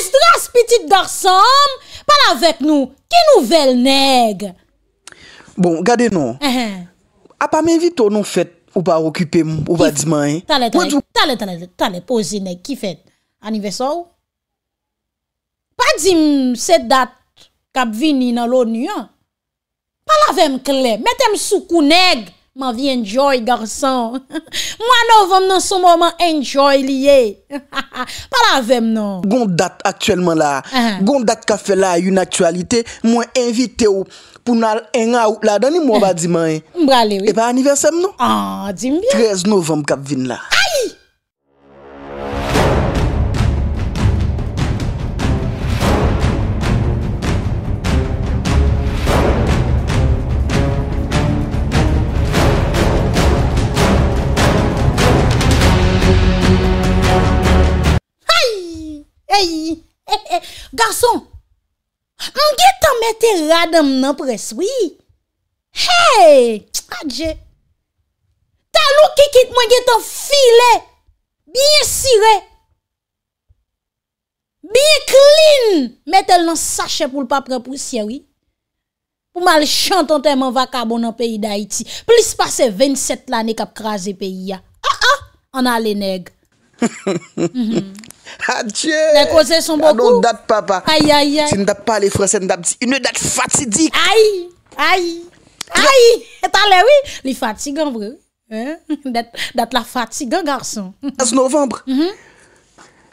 Estras piti dorsam, pala vek nou, ki nou vel neg? Bon, gade nou, uh-huh. apame ah, vito nou fet ou pa okipe moun, ou pa di manye? Tale, tale, tale, pose neg, ki fet? Anive sou? Pade zim se dat kap vini nan lon nyan, pala vek m kle, metem sou kou neg? Ma vi enjoy garsan Mwa novem nan sou mouman enjoy liye Palavem nou Gon dat aktuelman la Gon dat kafe la yon aktualite Mwen invite ou Pounal enya ou La dani mouman ba di manye eh. Mbra lewi Epa aniversem nou 13 ah, novem kap vin la Hey, hey, hey, garçon, mge te mette radam nan pres, wii. Hey, chadje, talou kikit mwen ge te file, bien sire, bien klin, mette l nan sache pou l papre pousye, wii. Pou mal chan ton teman vakabo nan peyi da iti, plis pase 27 lani kap kraze peyi ya. Ha, ha, an ale neg. Adje Adon dat papa Se ne dat pa le franse ne dat Une dat fatidik Ay Li fatigan vre Dat la fatigan garson As novembre mm-hmm.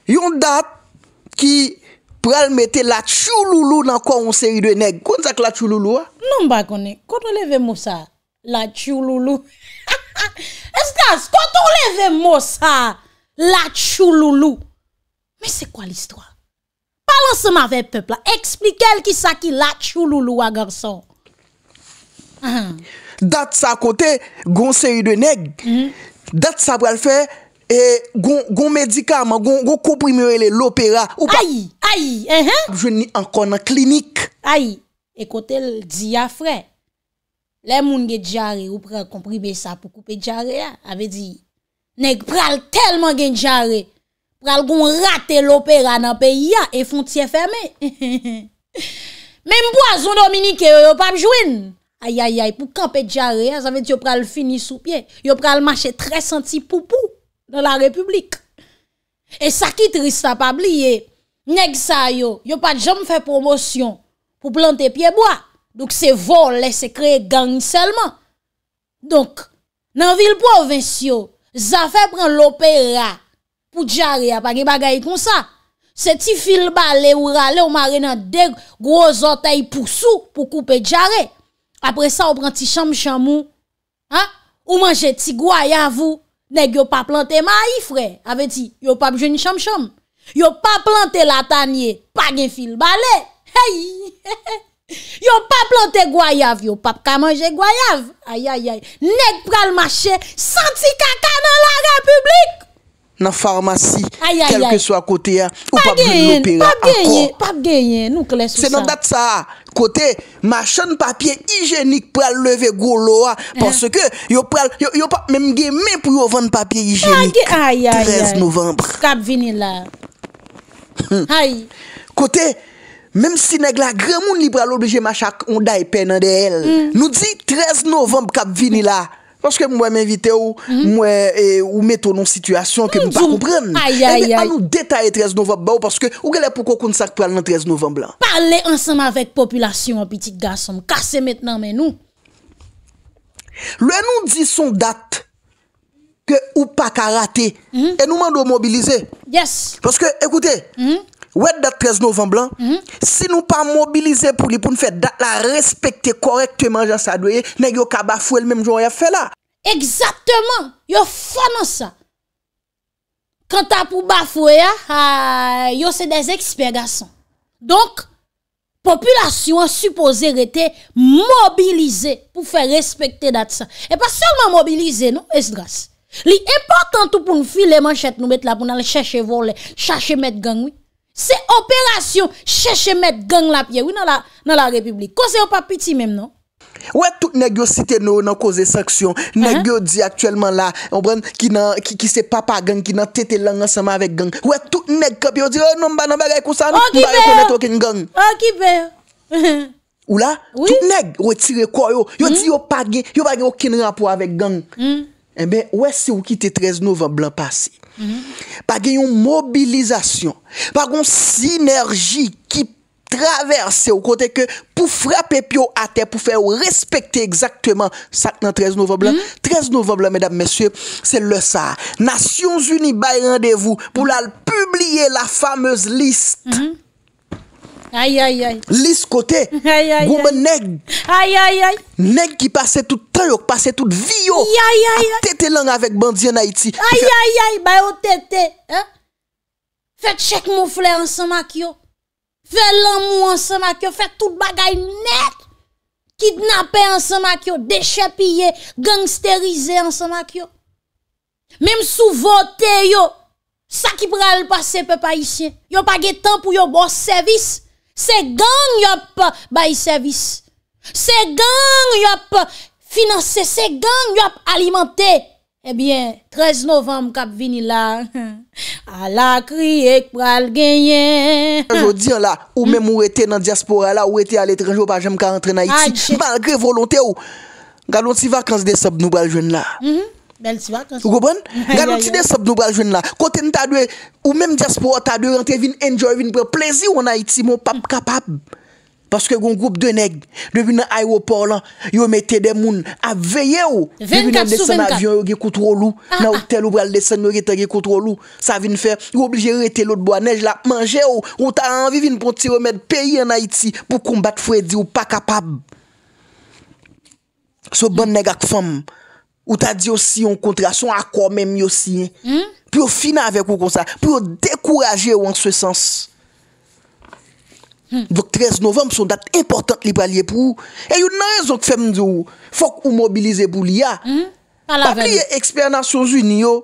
Yon dat Ki pral mette la tchou loulou Nan kwa on seri de neg Konzak la tchou loulou Non ba konen Koto leve moussa La tchou loulou Eskaz koto leve moussa La tchou loulou. Me se kwa l'istwa? Palan se ma ve pepla. Ekspli kel ki sa ki la tchou loulou a garsan. Uh-huh. Dat sa kote, goun seri de neg. Mm-hmm. Dat sa pral fe, goun medikama, goun kouprimiwele l'opera. Ayi, ayi, enhan. Uh-huh. Je ni ankon nan klinik. Ayi, ekote diya fre. Le moun ge diyare, ou pral komprime sa pou koupe diyare ya. Ave diyi. Nèk pral telman gen djare, pral goun rate l'opera nan pe ya, e fontie ferme. Mèm boaz ou dominike yo, yo pa mjouin. Ayayay, pou kampe djare, yo pral fini sou pie, yo pral mache tre senti poupou, nan la republik. E sakit ristapabli ye, nèk sa yo, yo pat jom fè promosyon, pou plante pieboa, douk se vol lese kre gang selman. Donk, nan vilbo vens yo, Zafè pran l'opéra pour jare, pas de gen bagay ça. C'est Se ti fil balé ou rale ou mare nan de gros zotey pou sou pou koupe djare. Après ça, ou prend ti chanm chanmou. Ou mange ti gwa yavou. yo pa plante maï frè. Ave ti yo pa de chamcham. chanm. Yo pa plante la tanye. Pas gen fil balé. Hey! Yo pap lante gwa yav, yo pap ka manje gwa yav Ayayay, neg pral mache, santi kaka nan la republik Nan farmasi, kelke swa kote ya, ou pap vin lopera akor Pap genyen, pap genyen, nou kles ou sa Se nan dat sa, kote, machan papye hijenik pral leve gwo lo a eh. Ponske, yo pral, yo pap menmge men pou yo vande papye hijenik Ayayay, 13 novembre Kap vini la hmm. Ay Kote Mem si neg la, gre moun libra l'oblije ma chak on da e pen nan de el. Mm. Nou di 13 novemb kap vini la. Panske mwen mm. mwen vite ou, mwen ou meto nou situasyon ke mwen pa kompren. Ay, ay, eh, ay. A nou detaye 13 novemb ba ou, paske ou gale pou koukoun sak pral nan 13 novemb la. Parle ansanman vek populasyon, wapiti gasom. Kase metnan men nou. Lou en nou di son dat, ke ou pa ka rate, mm. en nou mando mobilize. Yes. Panske, ekoute. Hmm? Ouète dat 13 novemblan, mhm. si nou pa mobilize pou li pou n'fè dat la respecte korektèman jan sa doye, nen yo ka bafou el mèm joun ya fè la. Eksatèman, yo fò nan sa. Kantan pou bafou ya, ah, ah, yo se des eksper gasan. Donk, populasyon supose rete mobilize pou fè respecte dat sa. E pa sèlman mobilize nou, es dras. Li importantou pou n'file manchet nou bet la pou nan lè chèche volè, chèche met gangwi, Se operasyon chèche met gang la piye wè nan la republik. Kose yo pa piti menm nan? Wè tout neg yo site nou nan kose saksyon. Neg yo di aktuellement la, ki se papa gang, ki nan tete lan ansama avèk gang. Wè tout neg kap yo di, wè nou mba nan bagay kousan, mba yo konet wèk gang. O ki bè yo? Ou la? Wè tout neg, wè tire kwa yo, yo di hmm. yo page, yo bagè wè kin rapo avèk gang. Mbè, wè se wè ki te trez nou vè blan pasi. pa genyon mobilizasyon pa genyon sinerji ki traverse ou kote ke pou frape pi ou ate pou fe ou respekte ekzakteman sak nan 13 novemblan 13 mhm. novemblan medan mesye se le sa Nasyons Unibay randevou pou lal publie la famez liste mhm. Lis kote Goube neg Neg ki pase tout tan yo A tete lan avek bandi an Haiti A yai yai Fet chek mouflet an semak yo Fet lan mou an semak yo Fet tout bagay neg Kidnap en semak yo Deshepye Gangsterize an semak yo Mem sou vote yo Sa ki pral pase pe pa isye Yo page tan pou yo boss servis Se gang yop bayi servis, se gang yop finanse, se gang yop alimante, ebyen eh 13 novem kap vini la, ala kri ek pral genyen. Anjou diyan la, ou hmm? menm ou ete nan diaspora la, ou ete al etrenjou pa jem ka entre naiti, malgre volonte ou, galonsi vakans de sab nou bal jen la. Bel siwa. Goubon? Gado ti de sap nou brajwen la. Kote nou ta dwe, ou menm diaspora ta dwe rentre vin enjoy vin pre plezi ou nan Haiti. Mon pap kapab. Paske goun goup de neg. Devin nan aeropor lan, yo mette demoun a veye ou. 24 sou 24. Devin nan desen avyon yo ge koutro lou. Nan hotel yo brel desen yo ge te ge koutro lou. Sa vin fer, yo obligere te lot bo anej la. Mange ou. Ou ta anvi vin pou ti remed peyi an Haiti pou kombat fwedi ou pa kapab. So bon neg ak fwem. Ou ta di yo si yon kontras, yon akwa mèm yo si. Hmm? Pi yo fina avek yo kon sa. Pi yo dekouraje yo an se sens. Hmm. Vok 13 novem son dat important li pralye pou. E yon nan rezon tse mdou. Fok ou mobilize bou li ya. Pa hmm? pli eksperyansyon zwi ni yo.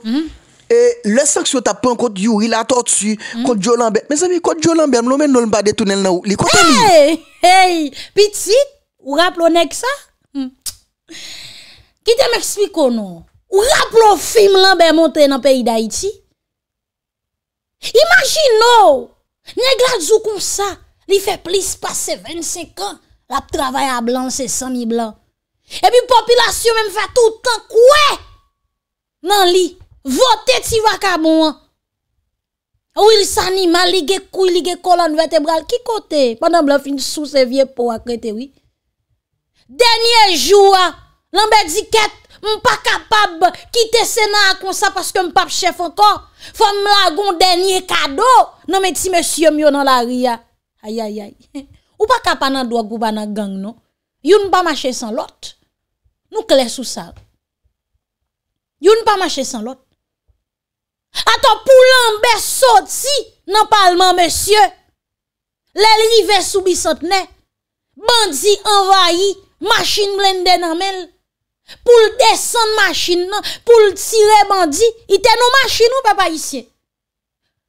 E le sanksyon ta pon kont yon, yon ila to tsu. Kont Jolambe. Me zami, kont Jolambe, m lomen non lbade tonel nou. Li kont yon. Hey! Hey! Pitsit! Ou rap lonek sa? Tsk. Ki te m ekspliko nou? Ou rap lo film lan be montre nan peyi da iti? Imagin nou! Nye gladzou koum sa, li fe plis pase 25 an, la p travay a blan se sani blan. E pi populasyon men fè toutan kouè! Nan li, votè ti wakabou an. Ou il sani mal, li ge kou, li ge kolan vertebral, ki kote? Panan blan fin sou se vie pou akrete wik. Denye jou an, Lanbe di ket, m pa kapab kite sena akonsa paske m pap chef anko, fòm m lagoun denye kado, nan meti mesye m yo nan la ria. Ayayay, ou pa kapanan dwa gouba nan gang nou? You n pa mache san lot? Nou kles ou sal? You n pa mache san lot? Atò, pou lanbe sot si nan palman mesye, le lives sou bisot ne, bandzi envayi, machin blende nan men, Pour le descendre machine, pour le tirer bandit, il était nos machines ou papa ici.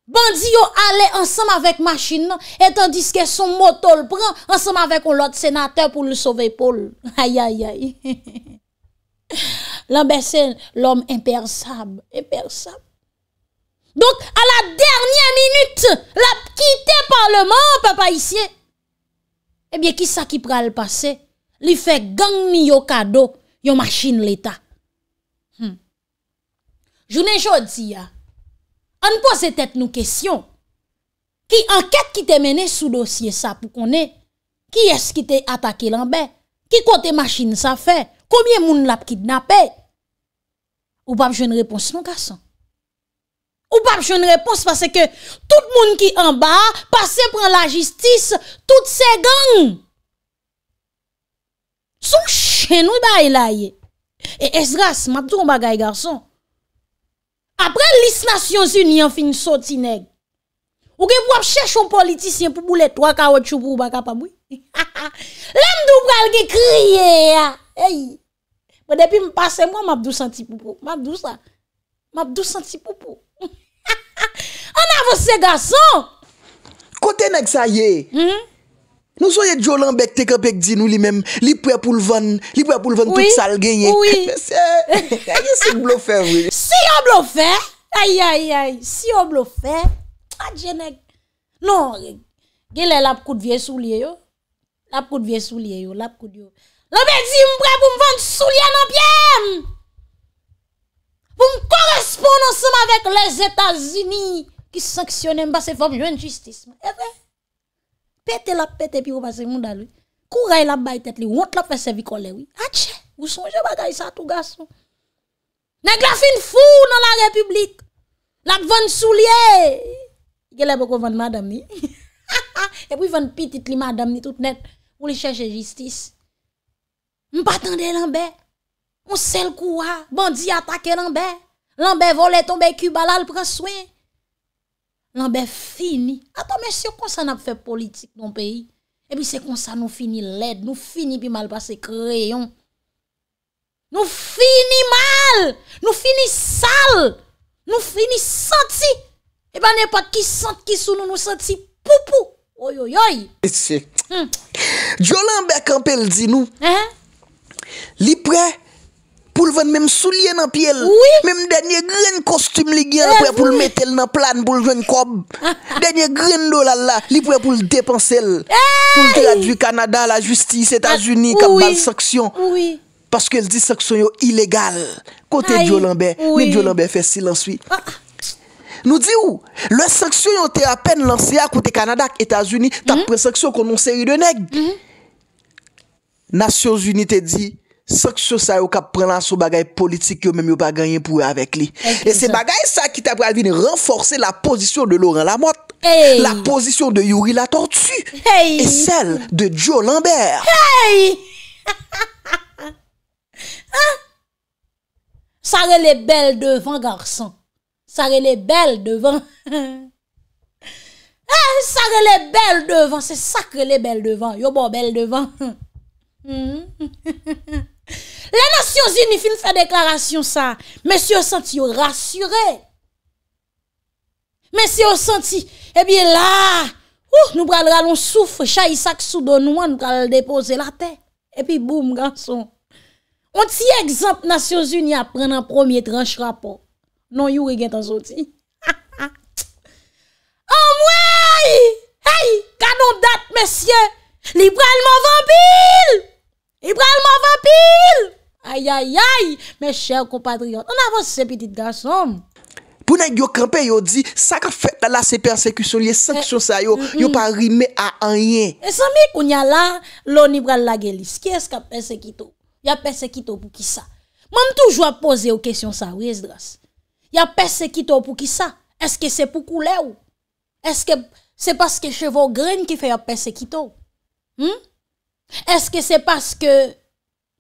Bandit allait ensemble avec machine et tandis que son moto le prend ensemble avec l'autre sénateur pour le sauver Paul. Aïe aïe aïe. l'homme l'homme impersable, impersable. Donc à la dernière minute, l'a quitté parlement papa ici. Eh bien qui ça qui le passer? Il fait gang ni cadeau yon machine l'État. Je hmm. Joune jodi ya, on pose tête nous question. Qui enquête qui te mené sous dossier ça pour qu'on ait qui est-ce qui t'est attaqué l'ambert? Qui côté machine ça fait? Combien moun l'a kidnappé? Ou pas une réponse, mon garçon? Ou pas ne réponse parce que tout monde qui en bas passe prend la justice, toutes ces gangs sont Che nou ba e la ye? E esras, matou mba gaye garson. Apre list nasyon si yon yon fin soti neg. Ou gen wap chèch yon politisyen pou bou let waka wot chou pou waka pa bou. Le mdou pral gen kriye ah, ya. Depi mpase mwen mabdou santi pou pou. Mabdou sa. Mabdou santi pou pou. An avose garson. Kote neg sa ye. Hmm? Nou soye Joe Lambek teke pekdi nou li menm, li pwe pou lvan, li pwe pou lvan tout sal genye. Oui, oui. Se, se bloufe wè. Se yo bloufe, aye aye aye, se yo bloufe, adjenek. Non, gile lap kout vie sou liye yo, lap kout vie sou liye yo, lap kout yo. Lambek di mpre pou mwen sou liye nanpye m! Pou mkoresponons m avèk lè Zetazini ki sanksyonè m basè fòm lwen jistism. E vè? Pete la pete pi ou pase moun dalou, kou ray la bay tet li, wout la fese vikole wou. Atche, mou sonje bagay sa tou gasou. Nèk la fin fou nan la republik, la bvan sou liye. Gyele boko bvan madam ni. E pou bvan pitit li madam ni tout net pou li chèche justice. Mpaten de lanbe, moun sel kouwa, bandi atake lanbe. Lanbe vole, tombe kubala, lpren souye. lanbe fini. Ata mèsyo, kon sa na pfe politik don peyi? Ebi se kon sa nou fini led, nou fini pi mal base kreyon. Nou fini mal! Nou fini sal! Nou fini santi! Eba nè pa ki santi ki sou nou, nou santi pupu! Oy oy oy! Djo lanbe kampel di nou, li prey, pour le vendre même soulier dans pied oui. même dernier grain costume li gagne pour le mettre dans plan pour le vendre cob dernier grain dollar là li pour pour le dépenser pour le du Canada la justice États-Unis ah, comme bal sanction oui parce qu'elle dit sanction illégal côté de Lambert mais Lambert fait silence oui ah. nous où les sanction ont été à peine lancées à côté Canada États-Unis, t'as mm -hmm. sanction qu'on une série de nègres. Mhm. Nations Unies te dit, Sakso sa yo kap pren lan sou bagay politik yo mèm yo pa ganyen pou e avek li. E se bagay sa ki ta pral vini renforse la pozisyon de Laurent Lamotte. La pozisyon de Yuri Latortu. E sel de Joe Lambert. Hey! Sarre le bel devan, garson. Sarre le bel devan. Eh, Sarre le bel devan. Se sakre le bel devan. Yo bon bel devan. Hmm. Le Nasyonzi ni fin fè deklarasyon sa. Mèsyon santi yon rasyure. Mèsyon santi, ebi la, ou, nou bral ralon soufre, chayi sak sou donouan, nou bral depose la te. Epi boum, ganson. On ti ekzamp Nasyonzi ni aprenan promye tranche rapor. Non yon yon gen tan zoti. O mwen, hey, kanon dat, mèsyon, li bral mò vampil. Li bral mò vampil. Aïe, aïe, aïe, mes chers compatriotes, on avance ces petits garçons. Pour ne yon campé, yon dit, ça qu'a fait là, c'est persécution, les eh, sanctions, ça, yo, yon pas rime à rien. Et ça, mais qu'on y a là, l'on y la gelis, Qui est-ce qui a persécuté? Y a persécuté pour qui ça? Moi, toujours poser aux questions ça, oui, Esdras. Y a persécuté pour qui ça? Est-ce que c'est pour couler ou? Est-ce que c'est parce que chevaux graines qui fait persécuté? Hum? Est-ce que c'est parce que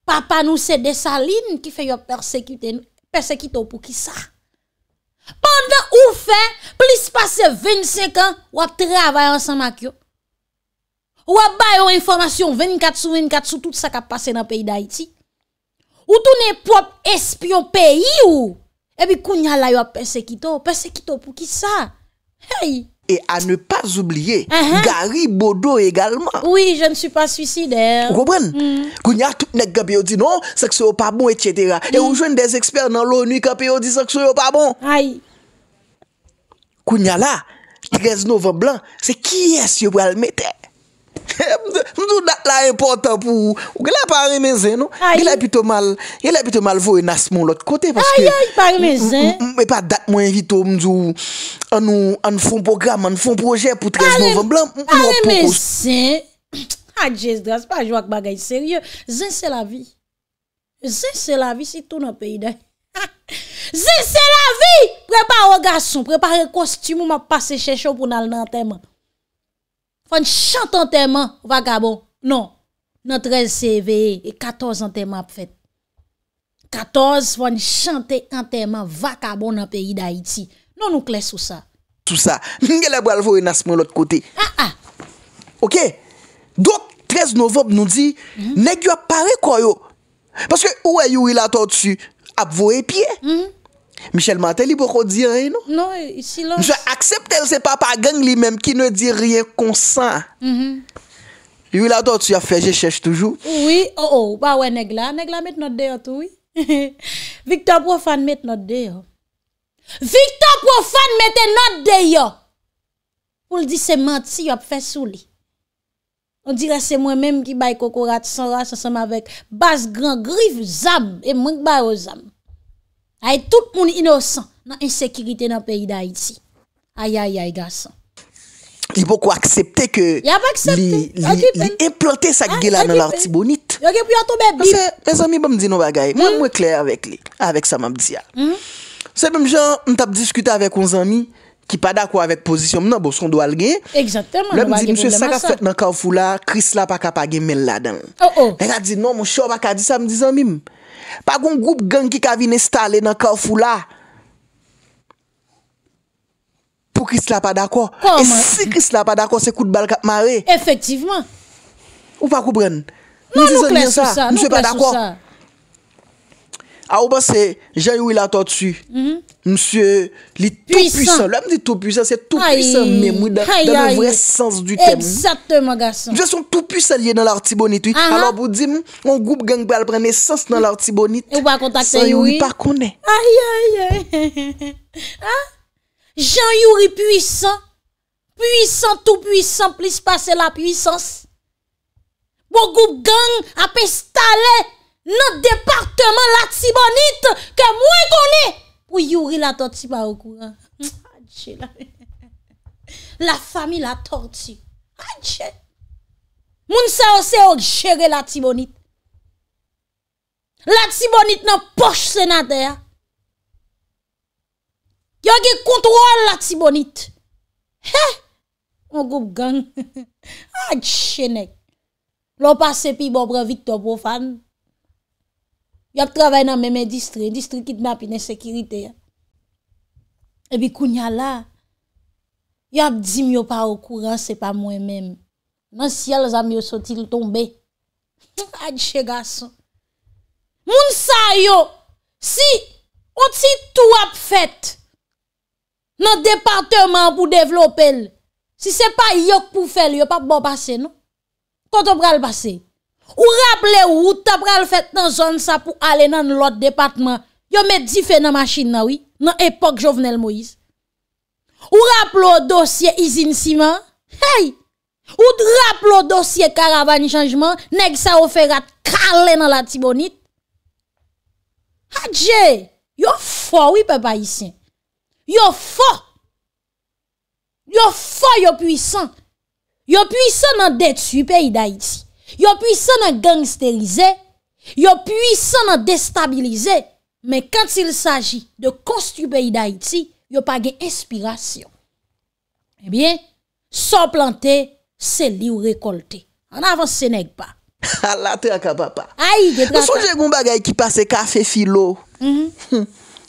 Papa nou se desaline ki fe yo persekite pou ki sa. Pendan ou fe, plis pase 25 an, wap travaye ansan mak yo. Wap bayon informasyon 24 sou 24 sou tout sa ka pase nan peyi da iti. Ou tou ne pop espyon peyi ou, ebi kou nyalay yo persekite pou ki sa. Et à ne pas oublier, uh-huh. Gary Bodo également. Oui, je ne suis pas suicidaire. Vous comprenez mm. Quand mm. y a tout le dit oh, non, c'est que ce n'est pas bon, etc. Et vous joignez des experts dans l'ONU qui ont dit que ce n'est pas bon. Aïe. Quand là, 13 novembre c'est qui est-ce que vous allez mettre Mdou dat la impotant pou ou Ou gela pari mezen nou Gela pito mal Gela pito mal vou e nasman l ot kote Ayay pari mezen Mwen pa dat mwen vito mdou An nou an fon program An fon proje pou 13 novem blan Pari mezen Adjez dras pa jwa k bagay serye Zen se la vi Zen se la vi si tou nan peyde Zen se la vi Prepar o gason Prepar e kosty mou ma pase chechou pou nan nan teman Fon chante anterman vaka bon. Non. Nan 13 CVE, e 14 anterman ap fet. 14 fon chante anterman vaka bon nan peyi da iti. Non nou kle sou sa. Sou sa. Ngele balvo e nasmoun lot kote. Ha ah, ah. ha. Ok. Dok 13 Novob nou di, mhm. nek yo ap pare kwayo. Paske ou e yu ila ato ou tsu, ap vo e pie. Hmm. Michel Mantel li pou khodi an yon? Non, yon e, silon. Je aksepte el se papa gang li menm ki ne di riyen konsan. Yon mhm. lato tu yon feje cheche toujou. Ou yon, oh, oh, ou ou, pa we negla. Negla met not deyo tou yon. Victor Profan met not deyo. Victor Profan met not deyo! Poul di se menti yon fe sou li. On dire se mwen menm ki bay kokorat son ras se som avek bas gran griv zab e mwenk bay o zab. Ay tout moun inosan nan insekiritè nan peyi da iti. Ayayay gasa. Li pou kwa aksepte ke li implante ah, bon, hmm. sa gela nan lorti bonit. Yo gen pou yato bebi. Mwen zami ba mdi nou bagay. Mwen mwen kler avèk li. Avèk sa mabdi ya. Se mwen jan mwen tap diskute avèk mwen zami. Ki pa da kwa avèk pozisyon mnen bo son do alge. Lou mwen di mwen se sakafet nan kaufou la. Kris la pa kapage men la dan. En a di nou mwen shob akadi sa mwen di zami mwen. Pa goun goup gen ki ka vine stale nan kou fou la Pou kris la pa dako E si kris la pa dako se kout bal kap mare Efektivman Ou pa kou pren Non nou kler sou sa Nou kler sou sa A ou pa se jan yoi la to dsu Mse li tout puissant Lèm di tout puissant se tout puissant Mè mwen dan nou vre sens du tem Exactè mè gason Mwen son tout puissant liè nan lartibonit ah, ah. Alors pou di mwen goup gang pe al prene sens nan lartibonit San yoi pa konè Jan yoi puissant Puissant tout puissant Plis pa se la puissance Mwen goup gang A pe stale Not departement la tibonit ke mwen koni pou yuri la torti pa oukou. Adje la. La fami la torti. Adje. Moun sa ose o jere la tibonit. La tibonit nan poche senatè ya. Yo ge kontro an la tibonit. He! Mwen goup gang. Adje nek. Lopase pi bobre victor pou fani. Y ap travay nan mè mè distri, distri ki d'mè api nè sekirite. Ebi kounya la, y ap dizim yo pa okouran, se pa mwen mèm. Nan sial zanm yo soti l tombe. Adjega son. Moun sa yo, si oti tou ap fèt, nan departement pou devlopel, si se pa yok pou fèl, yo pa bo basè, no? Koto pral basè? Ou rappele ou ou tabral fèt nan zon sa pou ale nan lot depatman. Yo me di fè nan machin nan oui, nan epok jovenel Moïse. Ou rappele ou dosye izin siman. Hey! Ou rappele ou dosye karavani chanjman, neg sa ou fè rat kalè nan la tibonit. Hadje! Yo fò wè pe pa yisè. Yo fò! Yo fò yo pwisan. Yo pwisan nan detu pe yi da yi si. Yo pwis se nan gangsterize Yo pwis se nan destabilize Men kantil saji De konstubey da iti Yo pwage espirasyon Ebyen eh Son plante se li ou rekolte An avans se neg pa Alate akapapa Son jegon bagay ki pase kafe filo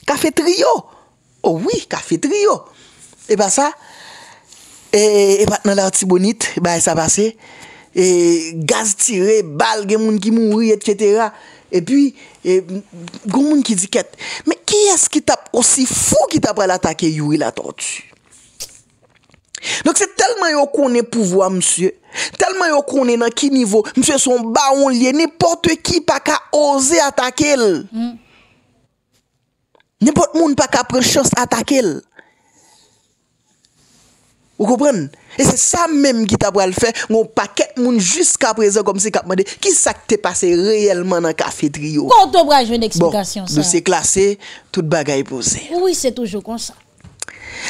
Kafe mhm. trio oh Ouwi kafe trio Eba sa Ebat nan la ti bonit Eba sa base E gaz tire, bal, gen moun ki moun riet, et cetera. Et puis, e, goun moun ki diket. Mè ki yas ki tap, osi fou ki tap pral atake yowil atot. Donc, se telman yo konen pouvo a msye, telman yo konen nan ki nivou, msye son baon liye, nipote ki pa ka oze atake el. Nipote moun pa ka prechose atake el. Ou kopren? E se sa mèm ki ta pral fè, ngon paket moun jusqu aprezen kom se kap mède, ki sa ki te pase reyèlman nan kafetri yo. Konto brè, jwen eksplikasyon sa. Bon, de se klasè, tout bagay posè. Oui, se toujou kon sa.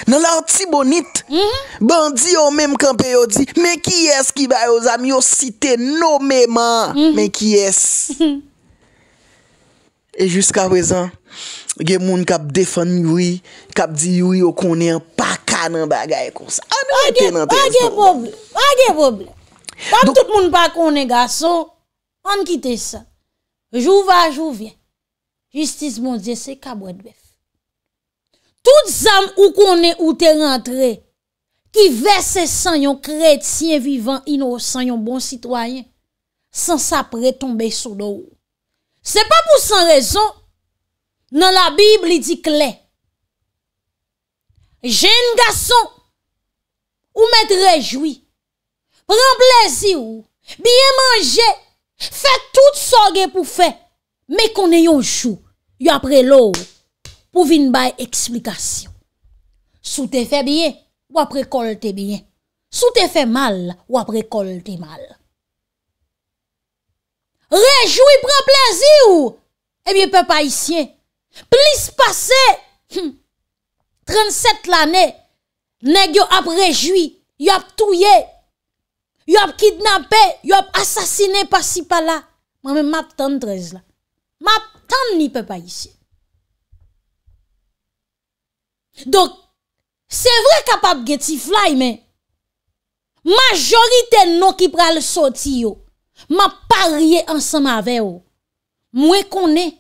Nan lè an ti bonit, mm-hmm. bandi yo mèm kampè yo di, mè ki es ki baye yo zami yo site no mèman. Mm-hmm. Mè ki es. Mm-hmm. E jusqu aprezen, gen moun kap defan yuwi, kap di yuwi yo konè an pak. pas de problème pas de nou tout le monde problème. Pa gen problème. Pa tout moun pa garçon, on quitte ça Jou va, jou vient Justice mon Dieu, c'est kabouè de bèf. où on ou où ou es rentré, qui verse sans un chrétien vivant, innocent, un bon citoyen, sans tomber sur le haut C'est pas pour sans raison, dans la Bible, il dit clair. Jèn gason, ou mèt rejoui. Pren plezi ou, biye manje, fè tout soge pou fè. Mè konè yon chou, yon apre lò, pou vin bay eksplikasyon. Sou te fè biye, wapre kol te biye. Sou te fè mal, wapre kol te mal. Rejoui, pren plezi ou, e eh biye pe pa isyen. Plis pase, hm. 37 l ane, negyo ap rejwi, yop touye, yop kidnapè, yop asasine pasi pala, mwen mwen map tan 13 la. Map tan ni pe pa yisi. Dok, se vre kapap geti fly men, majorite nou ki pral soti yo, map parye ansan ma ve yo, mwen konen,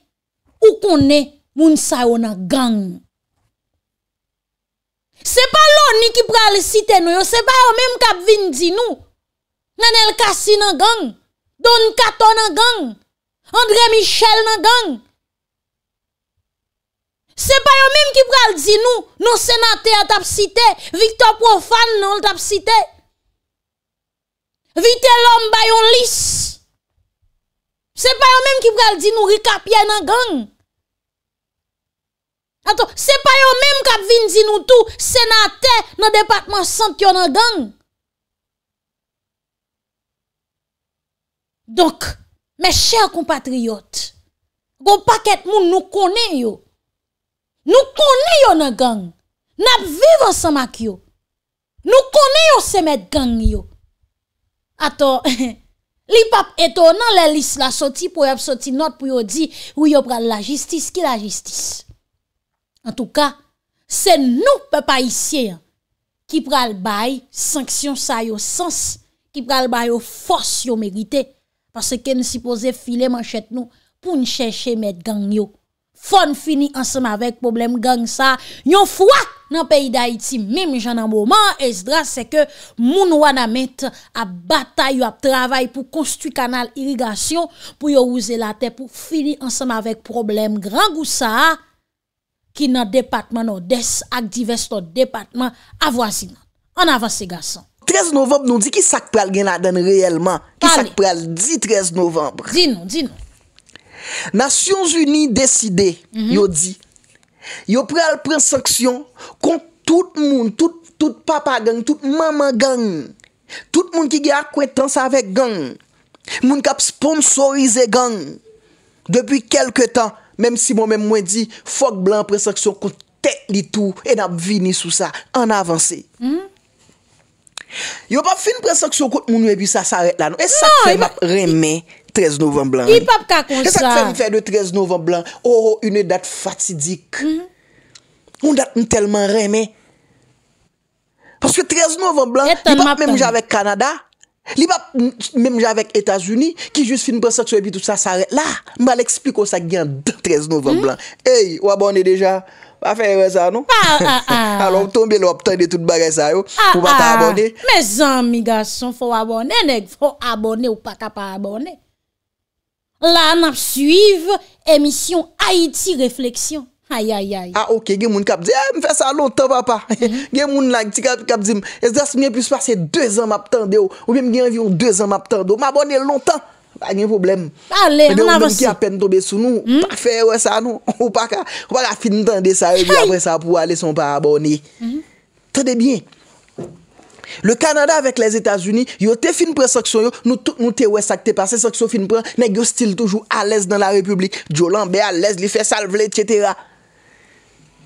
ou konen, mwen sa yon gang. Se pa lon ni ki pral site nou yo, se pa yon menm kap vin di nou. Nanel Kassi nan gang, Don Kato nan gang, André Michel nan gang. Se pa yon menm ki pral di nou, nou senate a tap site, Victor Profan nan tap site. Vite lom bayon lis. Se pa yon menm ki pral di nou, Rikapye nan gang. Ato, se pa yo menm kap vinzi nou tou senate nan departman sant yo nan gang. Donk, me chèl kompatriyot, go paket moun nou kone yo. Nou kone yo nan gang. Nap vive san mak yo. Nou kone yo se met gang yo. Ato, li pap eto nan lè lis la soti pou yop soti not pou yop di ou yop pral la jistis ki la jistis. En tou ka, se nou pe pa isye, ki pral bay, sanksyon sa yo sens, ki pral bay yo fos yo merite, pase ken si pose file manchet nou, pou n'cheche met gang yo. Fon fini ansenm avek problem gang sa, yon fwa nan peyi da iti, mimi janan mouman, es dra se ke moun wana met ap batay yo ap travay pou konstu kanal irigasyon, pou yo wouze la te, pou fini ansenm avek problem gang ou sa a, ki nan departman ou des ak divest ou departman avwazina. An avanse gason. 13 novemb nou di ki sak pral gen adan reyelman. Ki sak pral di 13 novemb. Di nou, di nou. Nations Unis deside, mhm. yo di. Yo pral pren saksyon kont tout moun, tout papa gang, tout mama gang. Tout moun ki ge akwetans avek gang. Moun kap sponsorize gang. Depi kelke tan, Mem si mwen mwen mwen di fok blan presaksyon kout te li tou en ap vini sou sa en avansi. Yo pa fin presaksyon kout moun webi e non, e sa sa ret lan. E sak fe mwen reme 13 novem blan. E sak fe mwen fè de 13 novem blan. Oh, yon oh, e dat fatidik. Yon mhm. dat mwen telman reme. Paske 13 novem blan, yo pa mwen mwen javek Kanada. Li pa mèm javek Etasuni Ki jist film preseksyon e pi tout sa sare La mba l'eksplik ou sa gyan 13 novemb lan Ou abone deja A lom tombe lop tan de tout bagay sa yo Ou pata abone Mè zan mi gason fò abone Fò abone ou pata pa abone La nan suive Emisyon Haiti Reflexion Ayo, ayo, ayo. A, ah, okey, gen moun kap di, e, eh, mwen fè sa loutan, papa. Mhm. Gen moun lak, ti kap di, es dras mwen plus pasè dwe zan map tan de ou, ou mwen mwen gen vyon dwe zan map tan de hmm? non. ou, mwen abonè lontan. A, gen problem. A, le, an avansi. Mwen mwen mwen ki apen tobe sou nou, pa fè wè sa nou, ou pa ka, ou pa ka fin tan de sa, e, bi apre sa pou alè son pa abonè. Tade bie. Le Kanada avèk lèz Etas-Uni, yo te fin presakson yo, nou te wè sak te pasè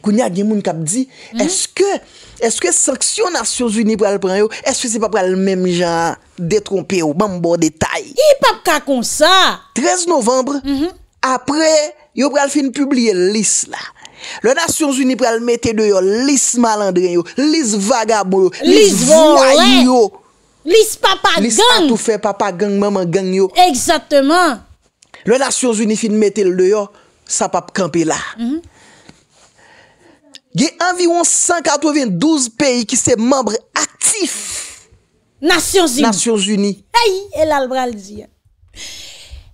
Kounia gen moun kap di, hmm? eske, eske saksyon Nasyon Zuni pral pran yo, eske se pap pral menm jan detrompe yo, mambo detay. I pap kakon sa. 13 novembre, mhm. apre, yo pral fin publye lis la. Le Nasyon Zuni pral mette deyo lis malandren yo, lis vagabou, lis vwa yo. Lis papa gang. Lis patoufe, papa gang, maman gang yo. Eksatman. Le Nasyon Zuni fin mette deyo, sa pap kampe la. Mm-hmm. Ge anviron 192 peyi ki se membre aktif Nasyon Zuni Hey, el albra l diyan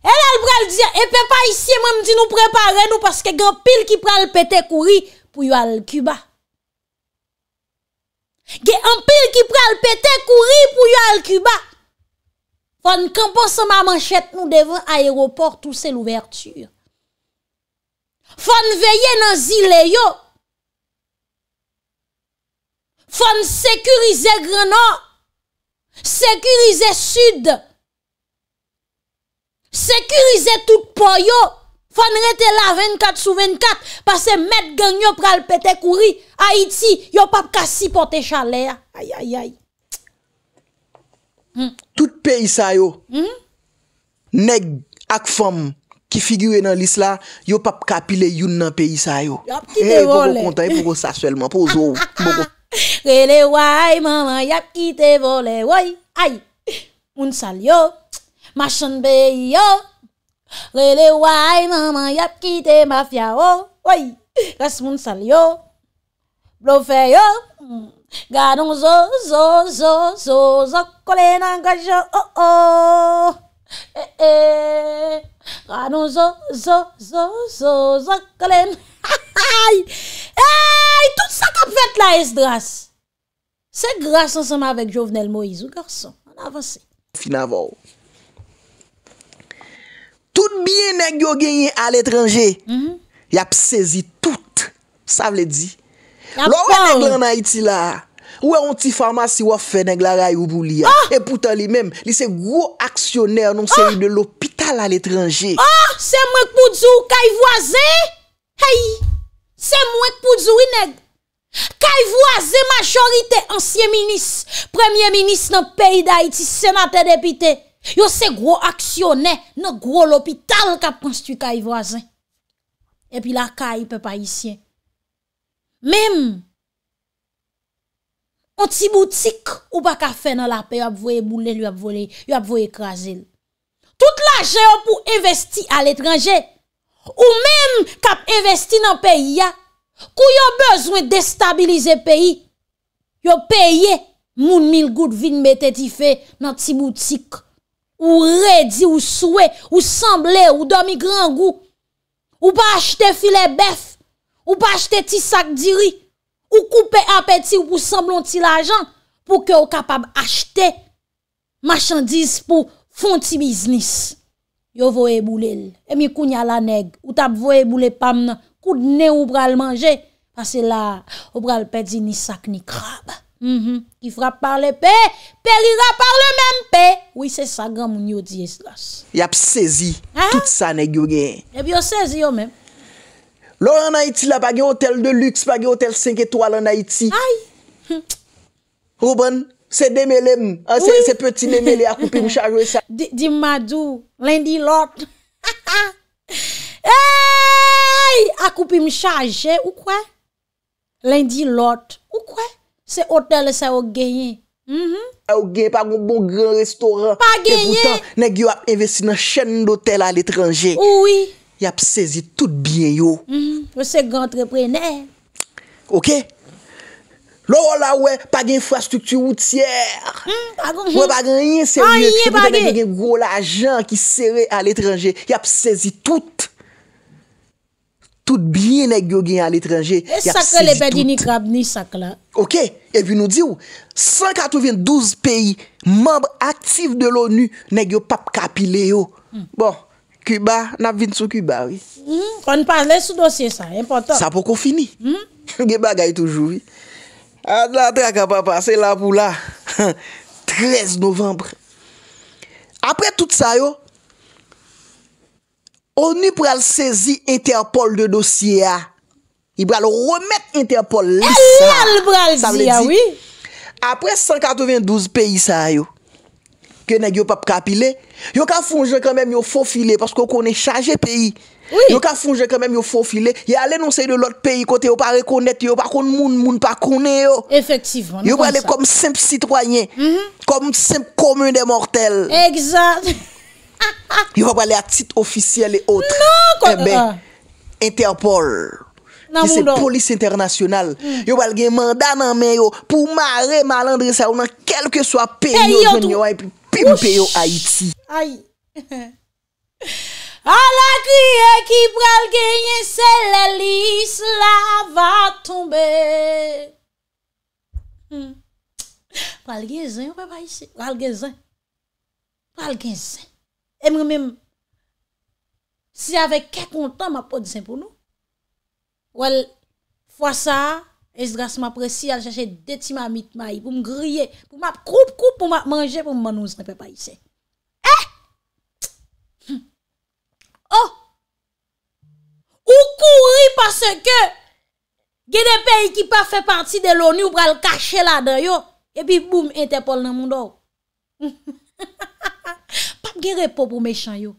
El albra l diyan, e eh, pe pa isye mwem di nou prepare nou Paske gen pil ki pral pete kouri pou yo al Kuba Ge en pil ki pral pete kouri pou yo al Kuba Fon kampo sa maman chet nou devan aeroport ou se nouvertur Fon veye nan zile yo Fon sekurize Greno, sekurize sud, sekurize tout po yo. Fon rete la 24 sou 24, pase met ganyo pral pete kouri. Aiti, yo pap kasi pote chale ya. Ayi, ayi, ayi. Hmm. Tout pe isa yo, hmm? neg ak fom ki figiwe nan lis la, yo pap kapile yun nan pe isa yo. Yo ap ki devole. E, yo pou go konta, yo pou go saswelman, pou zo ou, pou go konta. Rele waye maman yap kite vole woy. Ay, moun sal yo, masyon be yo. Rele waye maman yap kite mafya yo. Woy, gas moun sal yo, blou fe yo. Gano zo, zo, zo, zo, zo kolen an gwa jo. E, eh, e, eh. gano zo, zo, zo, zo, zo kolen an. Ay, tout sa kap fèt la es dras. Se grasa seman avèk Jovenel Moizou, garso. An avansè. Fina vò. Tout biye neg yo genye al etranje, mhm. yap sezi tout. Sa vle di. Lò wè neg lan ha iti la, wè ontifarmasi wò fè neg la ray ou boulia. Ah! E poutan li mèm, li se gro aksyonèr non sèli ah! de l'opital al etranje. Ah! Se mèk pout sou kaj vwazè. Hey, se mwek pou zwi neg. Kay voazen majorite, ansyen minis, premye minis nan peyi da iti, senate depite. Yo se gro aksyonen, no gro lopital kap konstu kay voazen. E pi la kay pe pa isyen. Mem, anti boutik ou pa kafe nan la pe, yo ap voye moule, yo ap voye ekrazil. Tout la jè yo pou investi al etranje. Ou men kap investi nan peyi ya. Kou yo bezwen destabilize peyi. Yo peye moun mil gout vin bete ti fe nan ti boutik. Ou redi, ou soue, ou semble, ou domi gran gout. Ou pa achete file bef. Ou pa achete ti sak diri. Ou koupe apeti ou pou semblon ti lajan. Pou ke yo kapab achete machandise pou fon ti biznis. Yo vo e boule l, e mi koun ya la neg. Ou tap vo e boule pam nan, koud ne ou bral manje. Pase la, ou bral pedi ni sak ni krab. Mhm. Ki frap par le pe, peri rap par le men pe. Ou i se sagran moun yo diyes las. Yap sezi, tout sa neg yo gen. Ebi yo sezi yo men. Lora nan iti la, pa gen hotel de luxe, pa gen hotel 5 etoal nan iti. Ay! Roubon! c'est des mêlés, ah, c'est petit petits mêlés à couper, me charger ça. Dis Madou, lundi l'autre. hey, à couper, me charger ou quoi? Lundi l'ot. ou quoi? C'est hôtel, ça au gagné. Mm-hmm. Ah, au gagné, pas un bon grand restaurant. Pas gagné. Et pourtant, vous avez investi dans une chaîne d'hôtel à l'étranger. Oh, oui. Il a saisi tout bien. Vous mm -hmm. êtes grand entrepreneur. Ok? Lò wè, pag infrastrukti woutier. Ouè, bagan yin seriye. Bida nè gen gen gwo la jan ki seriye al etranje. Yap sezi tout. Tout biye nè gen gen al etranje. Yap sezi tout. E sakle le bedi ni krab ni sakle. Ok, e vi nou di ou. 192 peyi, mambre aktif de l'ONU, nè gen pap kapile yo. Hmm. Bon, Cuba, nap vin sou Cuba, oui. Hmm, on ne parle de sou dosye sa, important. Sa pou kon fini. Gen bagay toujou, oui. Ad la tra ka pa pa, se la pou la. 13 novembre. Apre tout sa yo, o ni pral sezi interpol de dosye ya. I pral remet interpol lisa. E lal pral ziya, wii. Ah apre 192 peyi sa yo, ke neg yo pap kapile, yo ka founje kan men yo fonfile, pasko konen chaje peyi. Yo ka fonje kemen yo fonfile Ya alenonse yo de lot peyi kote yo pa rekonete Yo pa kon moun moun pa kone yo mhm. Yo pa ale kom simp sitwanyen Kom simp komyun de mortel Exat Yo pa ale a tit ofisyel e otre non, Ebe eh ah. Interpol Ki se polis internasyonal mm. Yo pa ale gen mandan nan men yo Pou mare malandre sa ou nan kelke swa peyo Jwen yo aipi Pimpeyo Haiti Ay A la kriye ki hmm. pral genye, se lelis la va tombe. Pral genye zan, pral genye zan, pral genye zan. E mwen men, se ave ke kontan ma pot zan pou nou. Wel, fwa sa, es dras ma presi al chache deti ma mit mayi pou m griye, pou m ap koup koup pou m ap manje pou m manouz nepe pa yise. Oh! Ou kouri Pase ke Genen peyi ki pa fe parti de louni Ou pral kache la den yo Epi boum ente pol nan moun do Pap gere po pou mechan yo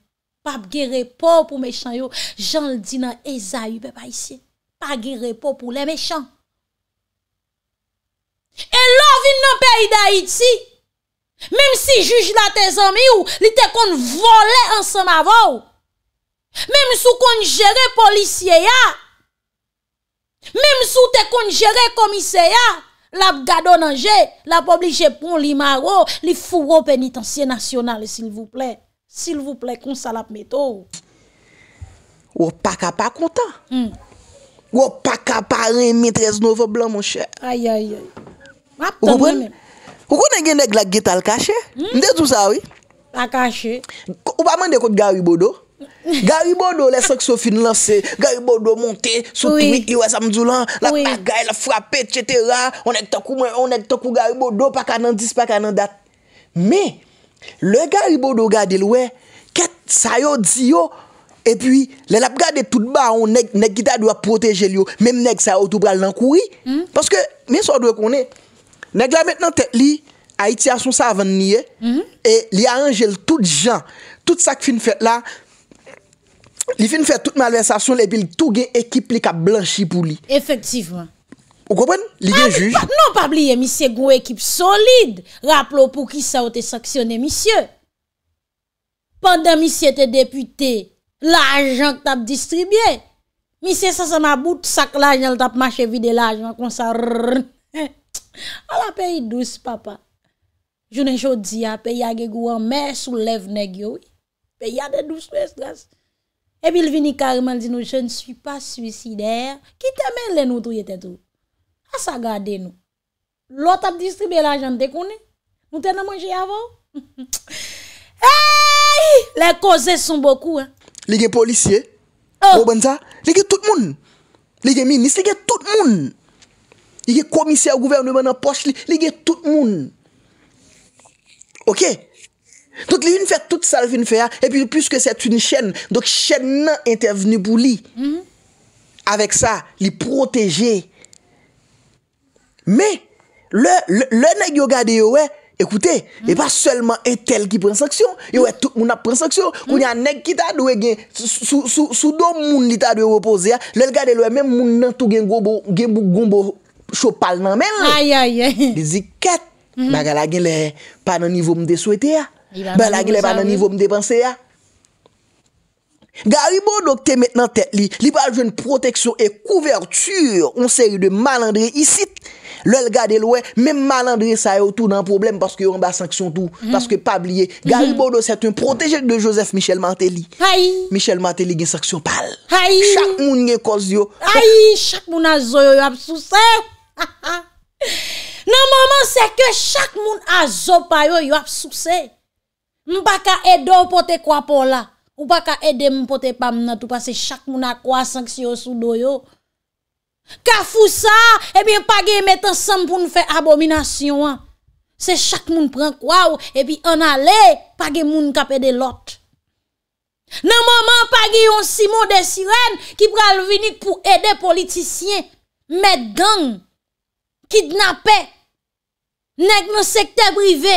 Pap gere po pou mechan yo Jan l di nan Eza yu pe pa yisi Pap gere po pou le mechan E lo vin nan peyi da iti Mem si juj la te zanmi yo Li te kon volen an sema vou Mem sou konjere polisye ya Mem sou te konjere komisye ya Lap gado nanje Lap oblije pon li maro Li fougo penitansye nasyonale Sil vouple Sil vouple konsalap meto Ou pakapa konta hmm. Ou pakapa Remitres novo blan monshe Ayo yo yo Ou konen gen de glagit al kache Mde hmm? sou sa ou La kache Ou pa mende kote gawibodo Garibodo lè sèk sou fin lansè Garibodo montè Soutoui i wè samzoulan Lè pa gè lè frapè tchetèra Onèk tokou Garibodo Pa kanan dis, pa kanan dat Mè, lè Garibodo gade lwè Kèt sa yo di yo E pwi, lè lap gade tout ba Onèk, nèk kita dwa proteje lyo Mèm nèk sa yo tou bral nan koui Paske, mè sò dwe konè Nèk la mèt nan tèk li A iti asoun sa avan nye E li a anjè l tout jan Tout sa kfin fèt la Li fin fè tout malversasyon le pil, tout gen ekip li ka blanchi pou li. Efektivman. Ou kopwen? Li gen ah, juj? Non pa blye, mi se gou ekip solide. Rapplo pou ki sa ou te saksyonne, misye. Pendan mi se te depute, la ajan k tap distribye. Misye sa sa ma bout saklaj nan tap ma chevi de laj, man kon sa rrrr. A la pe yi douz, papa. Jounen jodi a, pe yi a ge gou an mes ou lev neg yo. Pe yi a de douz mèz dras. E bil vini kareman di nou, je n sou pa suicidaire. Ki temen lè nou tou yete tou. A sa gade nou. Lò tap distribè la jante kounè. Moutè nan manje avò. Eyyy, lè kose son boku. Lè gen polisye, bo oh. banza, lè gen tout moun. Lè gen minis, lè gen tout moun. Lè gen komisè a gouvernement a poche, lè gen tout moun. Ok? Ok? Tout li mm-hmm. yon mm-hmm. fèk, tout sal fin fèk ya E pi puisque set yon chèn Dok chèn nan interveni pou li Awek sa, li proteje Me Le neg yon gade yon wè Ekoute, e pa selman E tel ki pren saksyon Yon wè tout moun ap pren saksyon Koun yon neg ki ta dwe gen Soudo moun li ta dwe wopoze ya Lèl gade lèwè men moun nan tou gen gombo Chopal nan men Lèzi ket mm-hmm. Bagala gen le panon nivou mde souete ya Ben la gile pa nan nivou m depanse ya Garibodo kte met nan tet li Li pa joun proteksyon e kouvertur On seri de malandre isi Lol gade lwe Mem malandre sa yo tout nan problem Paske yon ba sanksyon tou mhm. Garibodo mhm. set un protejek de Joseph Michel Mantelli Michel Mantelli gen sanksyon pal Chak moun nye koz yo Chak moun a zo yo yo ap sou se Nan moun moun se ke Chak moun a zo pa yo yo ap sou se Mpa ka ede ou pote kwa pou la. Ou paka ede mpote pa mnat ou pa se chak moun a kwa sanksyon sou do yo. Ka fousa, ebi yon pa ge metan san pou nou fe abominasyon an. Se chak moun pren kwa ou, ebi an ale, pa ge moun ka pede lot. Nan mwaman pa ge yon simo de sirene ki pral vinit pou ede politisyen. Met gang, kidnapè, nek nou sekte brivé.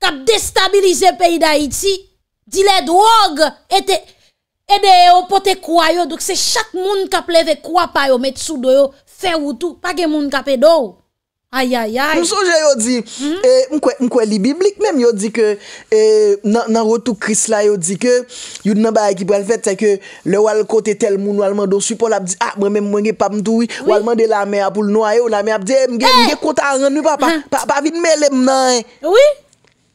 kap destabilize peyi da iti, di le drog, ete, ete yo pote kwa yo, dok se chak moun kap leve kwa pa yo, met sou do yo, fe woutou, pa gen moun kap edou. Ayayay. Mso je yo di, hmm? eh, mkwe, mkwe li biblik, menm yo di ke, eh, nan rotu kris la yo di ke, yon nan baye ki pran fet, se ke, le wal kote tel moun walman dosu, pou la ap di, ak ah, mwen menm mwenge pap mtou, walman de la mè apoul noua yo, la mè ap di, eh, mgen mwenge kota rennou pa, pa vit mè le mnen.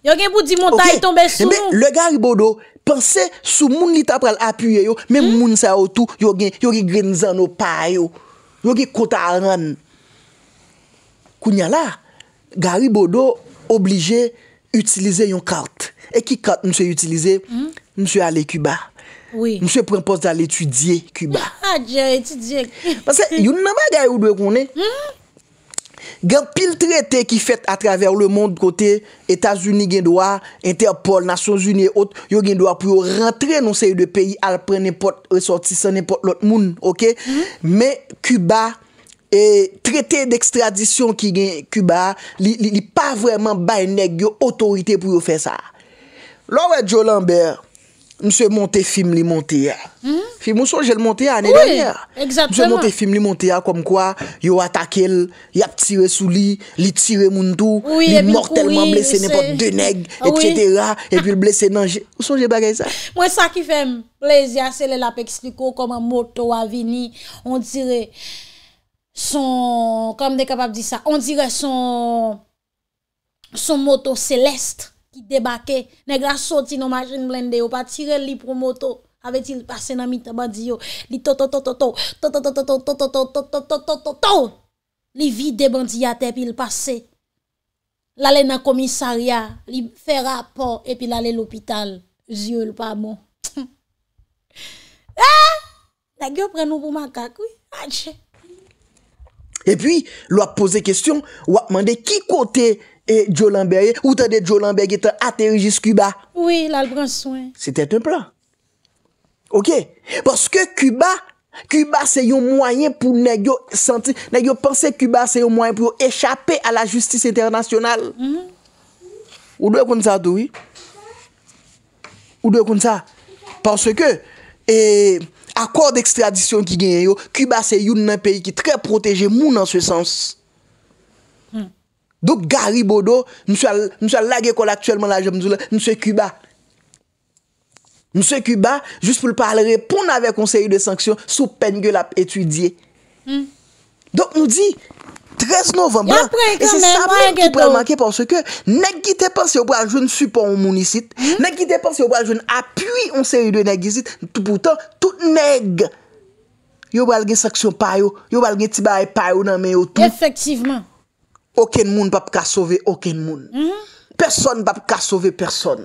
Yo gen pou di montaye tombe sou. Le gari bodo, pense sou moun li tapral apye yo, men hmm? moun sa otou, yo gen, yo gen grenzan yo, pa yo, yo gen kota aran. Kounya la, gari bodo oblije utilize yon kart. E ki kart mse utilize? Hmm? Mse ale kuba. Mse pren poste ale etudie kuba. Ha, ah, dje etudie. Pense, yon nan ba gari bodo kounen? Hmm? Gan pil trete ki fet a traver le mond kote Etats-Unis gen doa, Interpol, Nasyons-Unis et autres, yo gen doa pou yo rentre nou se yu de peyi al pre n'importe ressorti, sa n'importe lot moun, ok? Mhm. Men, Cuba, e trete d'extradisyon ki gen Cuba, li pa vreman bayenek yo otorite pou yo fe sa. Lo wey, Joe Lambert... Mse montè film li montè ya. Hmm? Film ou son jè l'montè ya anè dè ya? Mse montè film li montè ya kom kwa yo atake l, yap tire sou li, li tire moun tou, li mortèlman blèse nèpot denèg, et pjètera, et pjèl blèse nanjè. Ou son jè bagay sa? Mwen sa ki fèm, plèzya, se lè la pek slikou kom an moto avini, on dire son, kom dekabab di sa, on dire son, son moto selèstre. ki debake, neg la soti nou majin blende, ou pa tire li promoto, ave ti li pase nan mita bandiyo, li to to to to to, to to to to to to to to to to to to to to, li vide bandiyate, pi li pase, li ale nan komisaria, li fe rapor, epi li ale l'opital, zi ou l'pamo. Ha! La gyo pre nou pou mankak, oui? Ache! E pi, lwa pose kestyon, wwa mande ki kote kwenye E Djo Lamberge, ou te de Djo Lamberge te ateri jis Cuba? Oui, l'albran soin. Se te te plan. Ok. Parce que Cuba, Cuba se yon mwanyen pou negyo senti, negyo pense Cuba se yon mwanyen pou yo echapè a la justice internasyonal. Mm-hmm. Ou doye kon sa doye? Ou doye kon sa? Parce que, e, akor de extradisyon ki genye yo, Cuba se yon nan peyi ki tre proteje moun an se sens. Dok gari bodo, mswe la ge kol aktuelman la jemdou la, mswe kuba. Mswe kuba, jist pou l'palere, pou n'avek on seri de sanksyon, sou pen ge lap etudye. Dok nou di, 13 novemban, e se sa mwen ki pou el manke, porswe ke neg gite pan se yo bral joun supon ou mounisit, neg gite pan se yo bral joun apuy on seri de negisit, tout poutan, tout neg. Yo bral gen sanksyon payo, yo bral gen tibay payo nan men yo tout. Efektiveman. Oken moun pap ka sove, oken moun. Mhm. Person pap ka sove, person.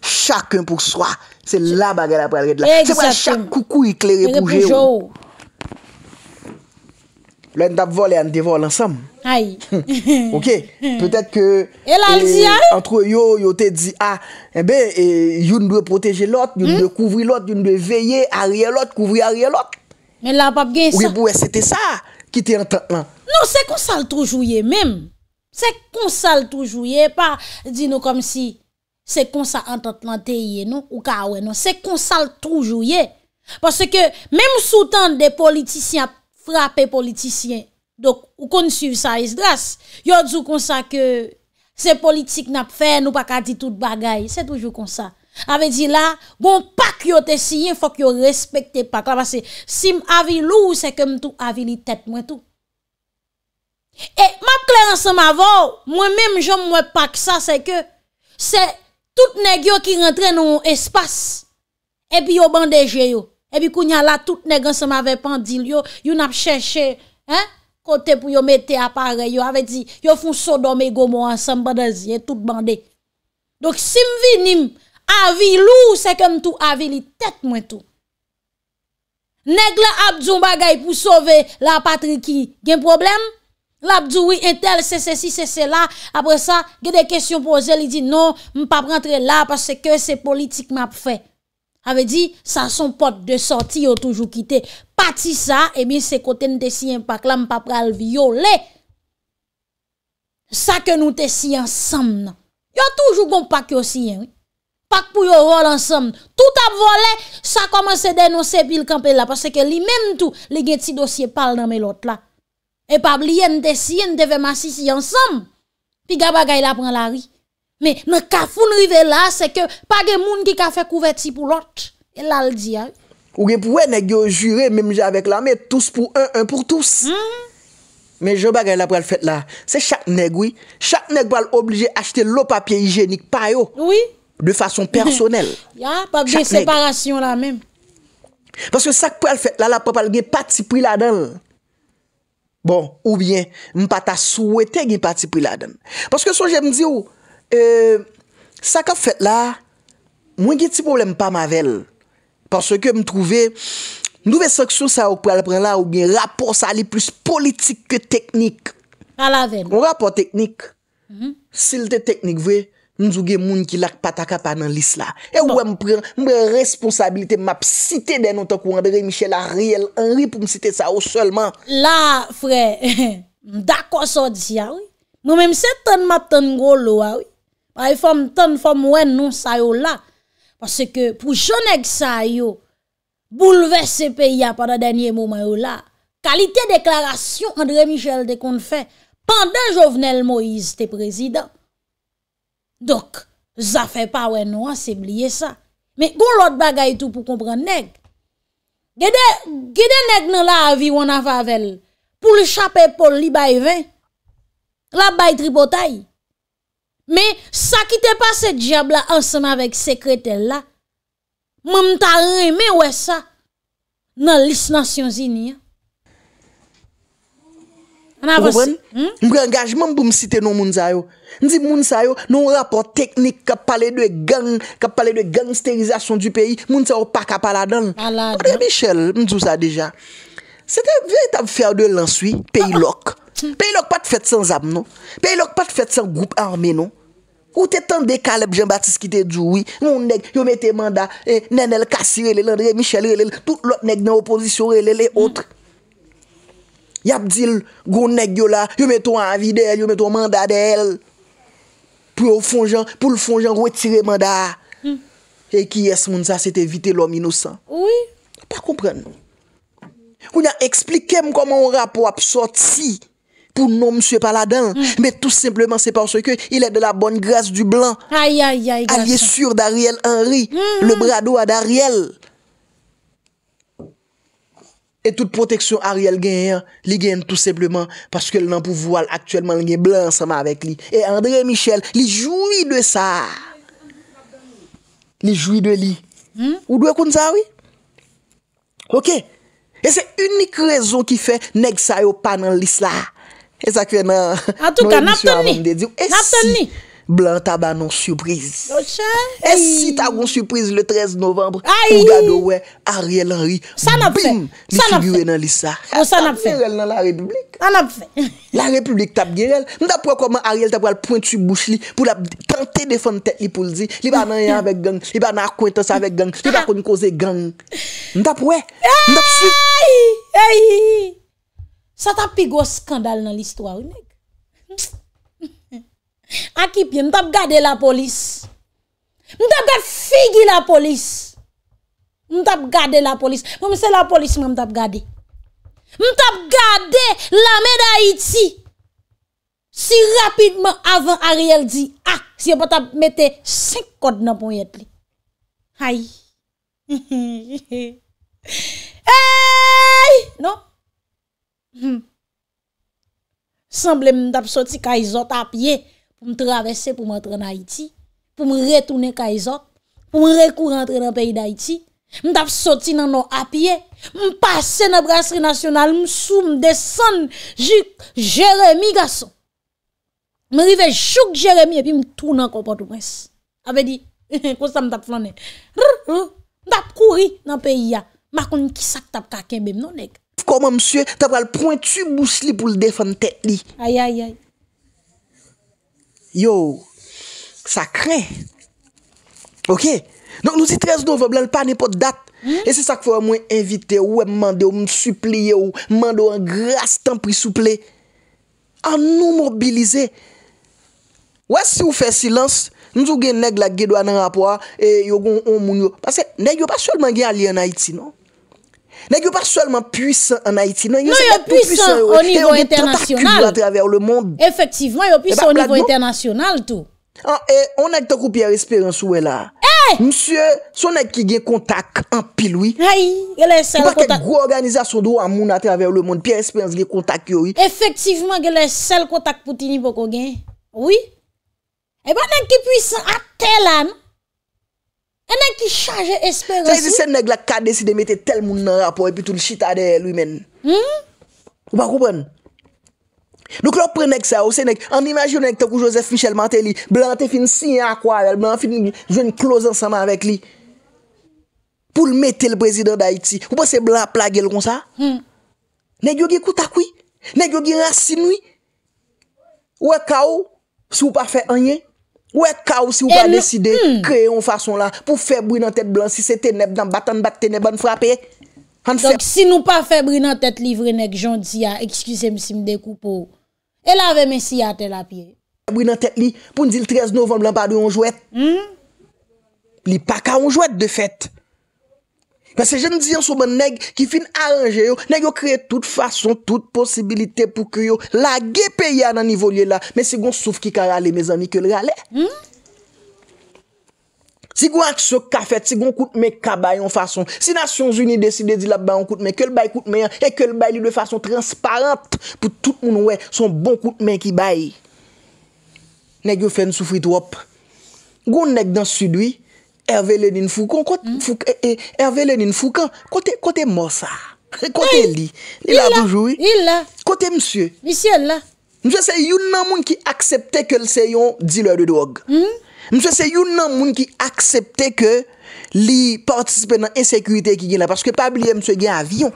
Chakon pou swa. Se la baga la pralred la. Se pou a chak koukou yik le repouje ou. Lo en tap vol e an devol ansam. Ay. Ok, petet ke... El alzi a? Entre yo, yo te di a. Ah, Ebe, eh eh, yon dwe proteje lot, yon hmm? dwe kouvri lot, yon dwe veye a rye lot, kouvri a rye lot. Men la pap gen sa. Ou ebou e sete sa, ki te entan lan. Non, se konsal toujouye mèm. Se konsal toujouye, pa di nou kom si, se konsal antatman teye nou, ou kawè nou, se konsal toujouye. Parce ke, mèm sou tan de politisyen, frape politisyen, ou kon sou sa es dras, yo djou konsa ke, se politik nap fè, nou pa ka di tout bagay, se toujou konsa. Ave di la, bon pak yo te siyen, fok yo respekte pak. Kama se, si avi lou, se kem tou avi li tèt mwen tou. E map kleran sa ma vò, mwen mèm jom mwen pak sa, se ke, se tout neg yo ki rentre nou espas, epi yo bandeje yo, epi kou nye la tout neg ansa ma ve pandil yo, yon ap chèche, kote pou yon mette apare, yon avè di, yon foun sodom e gomo ansa mbandezi, yon e tout bande. Dok sim vi nim, avi lou se kem tou, avi li tet mwen tou. Neg le ap zon bagay pou sove la patri ki gen probleme, La ap djoui, entel, se se si, se se la, apre sa, ge de kesyon pose, li di, non, m pa prentre la, pase ke se politik m ap fe. Ave di, sa son pot de sorti yo toujou kite. Pa ti sa, e eh bin se kote n te si en pak, la m pa pre al viole. Sa ke nou te si en sam nan. Yo toujou kon pak yo si en, pak pou yo vol en sam. Tout ap vole, sa koman se denose pil kampe la, pase ke li men tou, li gen ti dosye pal nan me lot la. E pap li yen de si, yen de ve ma si si yen sam. Pi ga bagay la pran la ri. Me ka foun rive la, se ke pa gen moun ki ka fe kouvet si pou lot. E lal di ya. Ou gen pou we neg yo jure, menm je avek la, me tous pou un, un pou tous. Hmm? Men je bagay la pral fet la. Se chak neg oui, chak neg bal oblige achete lo papyen hygienik payo. Oui. De fason personel. Ya, pa gen separasyon la men. Paske sak pral fet la, la papal gen pati pri la denl. Bon, oubyen, m pata souwete gen pati pou laden. Paske sou jen m di ou, euh, sakop fet la, mwen gen ti problem pa mavel. Paske m trouve, nouve seksyon sa ouk pou alapren la ou gen rapor sa li plus politik ke teknik. A lavel. Ou rapor teknik. Mhm. Sil te teknik vwey, mzouge moun ki lak pataka pa nan lis la. E bon. wè mpren, mpren responsabilite map site denon to kou André Michel a riel anri pou msite sa ou solman. La, fre, mdakwa sot si a, ah wè. Mwè mse ton mat ton gwo lou a, wè. A yon ton fon mwen nou sa yo la. Pase ke pou jonek sa yo, bouleve se pe ya padan denye mou ma yo la. Kalite deklarasyon André Michel de kon fè, pandan Jovenel Moïse te prezident, Dok, zafè pa wè nou an, se bliye sa. Mè, goun lòt bagay tou pou kompren neg. Gede neg nan la avi wè nan favell, pou lè chapè pol li bay vè, la bay tri botay. Mè, sa kite pa se diab la ansen avèk sekretè la, mè mta remè wè sa nan lisnansyon zini ya. Hmm? Mwen pre-engajman pou m siten nou moun sa yo Moun sa yo nou rapor teknik Kap pale de gang Kap pale de gangsterizasyon du peyi Moun sa non. non. yo pak apaladan Mwen tou sa deja Sete vey ta fèr de lanswi Peilok Peilok pat fèt san zanm nou Peilok pat fèt san group armé nou Ou te tan dekaleb Jean-Baptiste ki te djoui Moun neg yon mette manda Nenel Kassi rele, Michel rele Tout lot neg nan oposisyon rele Le outre Yabdil gounen gyo la, yo meton anvidel, yo meton mandadel, pou l'fonjan wetire manda. Hmm. E ki yes moun sa, se te vite l'om inousan. Ou yon pa kompren nou. Ou yon explikem koman ou rap wap soti pou nou msie paladan, me hmm. tout simplement se panso ke il e de la bonne grase du blan. Aliye sur Dariel Henry, hmm. le brado a Dariel. E tout proteksyon Ariel genyen, li genyen tout sepleman paske nan pou voal aktuelman li genye blan sama avèk li. E André Michel, li joui de sa. Li joui de li. Hmm? Ou dwe kon sa, oui? Ok. E se unik rezon ki fe, neg sa yo panan lis la. E sa kwen nan... A touka, napten ni. Napten ni. Blan taba non sürpriz. Oche. E si taba non sürpriz le 13 novembre. Ay. Ou gado we. Ariel Henry. Sa nap fe. Bim. Ah, li figywe nan lisa. Sa nap fe. La republik tab girel nan la republik. Sa nap fe. La republik tab girel. Ndap we koman Ariel tab wale pointe su bouch li. Pou la kante defante tek li pou ldi. Li ba nan yon avek gang. Li ba nan akwentos avek gang. Li ba koni kose gang. Ndap we. Ndap si. Ay. Ay. Sa tab pigo skandal nan listo wane. Pst. Akipye, mtap gade la polis. Mtap gade figi la polis. Mtap gade la polis. Mwen se la polis mwen mtap gade. Mtap gade la mèd a iti. Si rapidman avan a riel di. Ah, si yo mtap mette sek kod nan pwoyet li. Ay. Ay. Non. Hmm. Semble mtap soti kaj zot apye. M travesse pou m entre nan Haiti, pou m re-toune Kaizo, pou m re-kou rentre nan peyi nan Haiti, m tap soti nan nou apye, m pase nan Brasserie Nationale, m sou m desen jik Jérémy Gasson. M rive jik Jérémy e pi m toune an kompote mwes. Ape di, kou sa m tap flanen. Rr, rr, m tap kouri nan peyi ya. M akoun kisak tap kaken bem non ek. F koman msye, tap al pointu bousli pou l defan tet li. Ay, ay, ay. yo, sa kren ok donk nou si 13 novemb lal pa nipot dat e se sak fwa mwen invite ou mwende ou msupleye ou mwende ou angras tanpri souple an nou mobilize wè si ou fè silans nou sou gen neg lak gedwa nan apwa e yo gon on moun yo parce neg yo pas solman gen ali an Haiti non Nèk yo par solman pwis an Haiti. Non yo pwis an o nivou internasyonal. Efektivman yo pwis an o nivou internasyonal tou. An e, an ek to koupi a respirans eh! ou e la. E! Msyè, son ek ki ge kontak an pil oui. Ay, elè sel kontak. Par kek gro organizasyon dou an moun a travèr le moun. Pi a respirans ge kontak yo oui. Efektivman gelè sel kontak pwitini poko gen. Oui. E eh ba nèk ki pwis an a tel an. E men ki chaje esperansi. Sa yi se neg la ka desi de mette tel moun nan rapor epi tout l chita de lui men. Hmm? Ou pa koupen? Nouk lò prenek sa ou se neg, an imagine neg te kou Joseph Michel mantè li, blan te fin siye akwa, blan fin joun close ansama avèk li. Poul mette l prezident d'Haïti. Ou pa se blan plage l kon sa? Hmm. Neg yoge koutakwi? Neg yoge rassinoui? Ou e kaou? Sou pa fè anye? Ou e kaou? Ou e ka ou si ou pa deside kreye hmm. yon fason la pou febri nan tet blan si se teneb dan batan bat teneb an frape. Donc si nou pa febri nan tet li vrenek jondiya, ekskusem si m dekou pou. E lave men si ate la pire. Febri nan tet li pou n di l 13 novem blan pa do yon jwet. Li pa ka yon jwet de fet. Mwen se jen diyan sou mwen neg ki fin aranje yo, neg yo kreye tout fason, tout posibilite pou kriyo, la ge pe ya nan nivou liye la, men si gon souf ki karale, me zan ni ke l'rale. Si gon akso ka fet, si gon koute men kaba yon fason, si Nasyon Zuni deside di la ba yon koute men, ke l'bay koute men, e ke l'bay li de fason transparente, pou tout moun wè, son bon koute men ki bay. Neg yo fen soufri trop. Gon neg dan sudwi, Ervele nin fukon, kote mo sa, kote li, li la boujou, kote msye, msye se youn nan moun ki aksepte ke l se yon dilor de drog, hmm? msye se youn nan moun ki aksepte ke li partisipe nan esekwite ki gen la, paske pabliye msye gen avyon.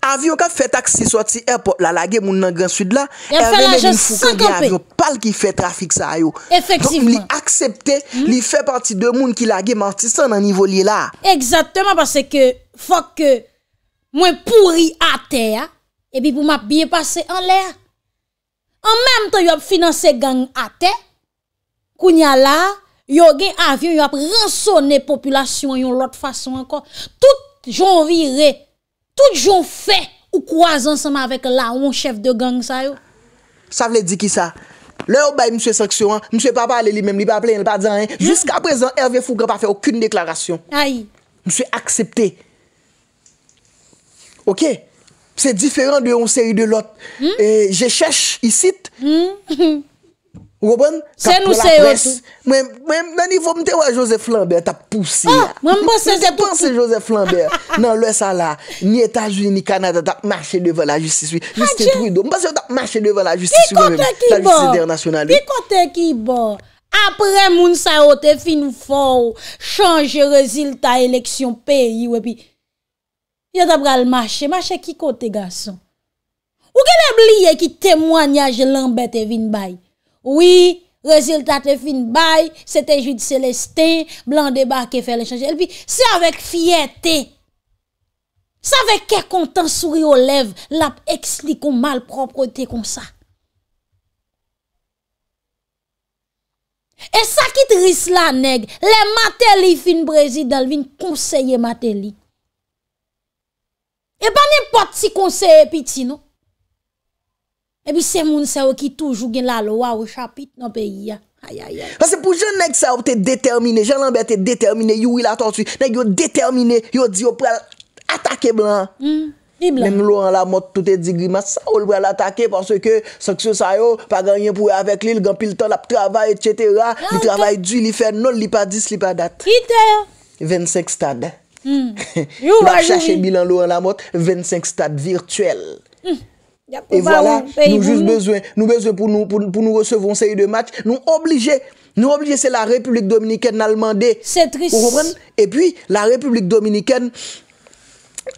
Avyon ka fè taksi soti airport la, la gen moun nan gen sud la, el mè mè mè mè fukan gen avyon, pal ki fè trafik sa yo. Efektivman. M li aksepte, hmm? li fè parti de moun ki la gen martisan nan nivou li la. Eksatèman, pasè ke fòk mwen pouri ate ya, epi pou map biye pase an lè ya. An mèm tan yo ap finanse gang ate, kounya la, yo gen avyon, yo ap ransone populasyon yon lot fason ankon. Tout joun virè. Toute joun fè ou kwa zan seman avèk la ou an chèf de gang sa yo? Sa vle di ki sa? Lè ou bay msè sèksyon an, msè papa alè li mèm li pa apèlè, nè pa dè zan an. Jusk a prezant, Hervé Fougre pa fè oukoun deklarasyon. Ay. Msè akseptè. Ok? Pse diferent de ou sèri de lot. Hmm? Je chèche, i sit. Hmm, hmm. Wou bon? Se nou se yotou. Mwen yvo mte wè Joseph Lambert, ta pousse. Ah, mwen mbose ze pousse. Ne te pousse Joseph Lambert. Nan lè sa la, ni Etat-Unis ni Kanada tak mache devè la justis. Ah, Juste truido. Mpase yo tak mache devè la justis. Ti kote ki bo. Ta justiser nationalite. Ti kote ki bo. Apre moun sa yote fin fo, chanje rezil ta eleksyon peyi. Yo tabra l mache. Mache ki kote gasson. Ou gèle blie ki temwanyage l'anbet evin bayi. Oui, rezultate fin bay, se te ju di seleste, blan deba ke fe le chanje. El pi, se avek fiyete, se avek ke kontan suri o lev, lap eks li kon mal propote kon sa. E sa ki tri s la neg, le mater li fin brezi dal vin konseye mater li. E ban ne pot si konseye pi ti nou. Epi se moun se ou ki toujou gen la lo a ou chapit nan pe iya. Aya aya. Pase pou jen nèk sa ou te determine, jen l'anbet te determine, yuwi la ton su. Nèk yo determine, yo di yo pral atake blan. Hmm, li blan. Nem lo an la mot toute digri, mas sa ou l pral atake. Pase ke, seksyon sa yo, pa gan yon pou e avek li, l gan pil ton la pou travay, etc. Li travay du, li fen, non li pa dis, li pa dat. Ki te? 25 stad. Hmm. Yo wajou. Mwa chache bilan lo an la mot, 25 stad virtuel. Hmm. Et voilà, nous juste besoin, nous besoin pour nous recevons ces deux matchs, nous obliger, nous obliger c'est la République Dominikaine l'Allemandé. C'est triste. Et puis, la République Dominikaine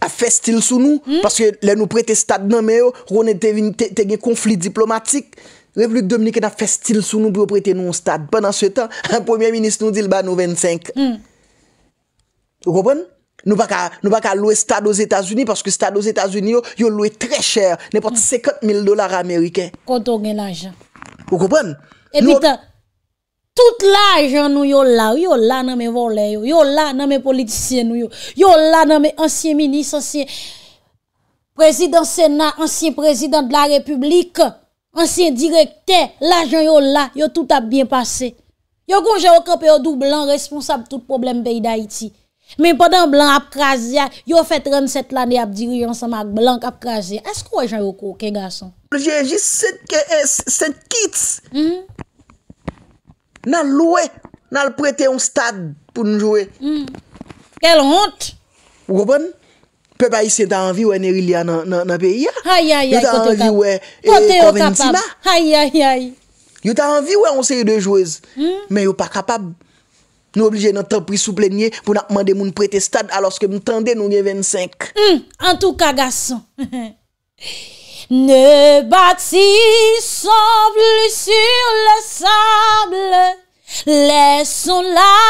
a fait style sous nous, hmm? parce que elle nous prêtait ce stade non meilleur, où on était en conflit diplomatique. La République Dominikaine a fait style sous nous pour prêter nos stades. Pendant ce temps, un premier ministre nous dit le bas à nos 25. Vous comprenez? Nous pas nous pas louer stade aux États-Unis parce que stade aux États-Unis, yo loué très cher, n'importe 50 mm. 000 dollars américains. Quand on l'argent. Vous comprenez? Et puis, tout l'argent nous yo là, yo là dans mes volets, yo là dans mes politiciens nous, yo là dans mes anciens ministres, anciens président Sénat, ancien président de la République, ancien directeur, l'argent yo là, yo tout a bien passé. Yo gonje au camp yo doublant responsable tout problème pays d'Haïti. Men pou den blan ap kras ya, yo fet ren set la de ap dirijan sa mak blan ap kras ya. Eskou wè jen yo kouke, gason? Jè jè jè, set kè, set kit. Nan louè, nan prété yon stad pou nou jouè. Kèl hont? Wou bon? Pe pa yi se ta anvi wè nè rilya nan pe yi ya. Hay hay hay, kote yo kapab. Yi ta anvi wè, kote yo kapab. Hay hay hay. Yi ta anvi wè, onse yi de jouèz. Men yi yo pa kapab. Nou oblije nan tanpri souple nye pou nan mande moun prete stad aloske moun tande nou nye 25. Hmm, an tou ka gasson. Ne bati son vlou sur le sabl, leson la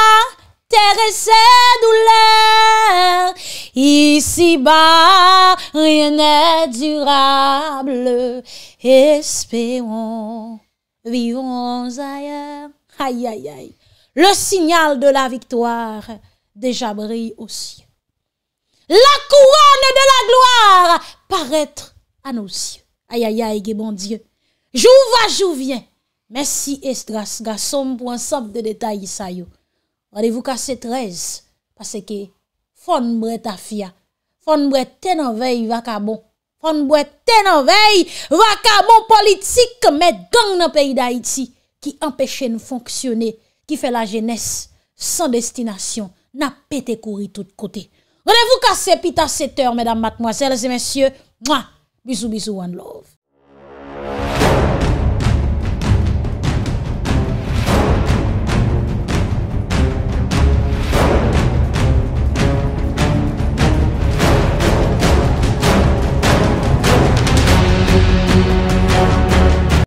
terese douler, isi ba ryenè durable, espèyon vivon zayèr. Ayayay. Le signal de la victoire deja brille aux cieux. La couronne de la gloire parètre à nos cieux. Ayayay, ge bon dieu. Jou va, jou vien. Merci estras, ga som pou ansap de detay isayou. Badevou kase treze, paseke fon bre ta fia. Fon bre tenan vey vakabon. Fon bre tenan vey vakabon politik met gang nan peyi da iti ki empèche n'fonksyoney qui fait la jeunesse sans destination n'a pété courir tout côté. Rendez-vous cassé pita 7 heures mesdames mademoiselles et messieurs. Moi, bisous bisous one love.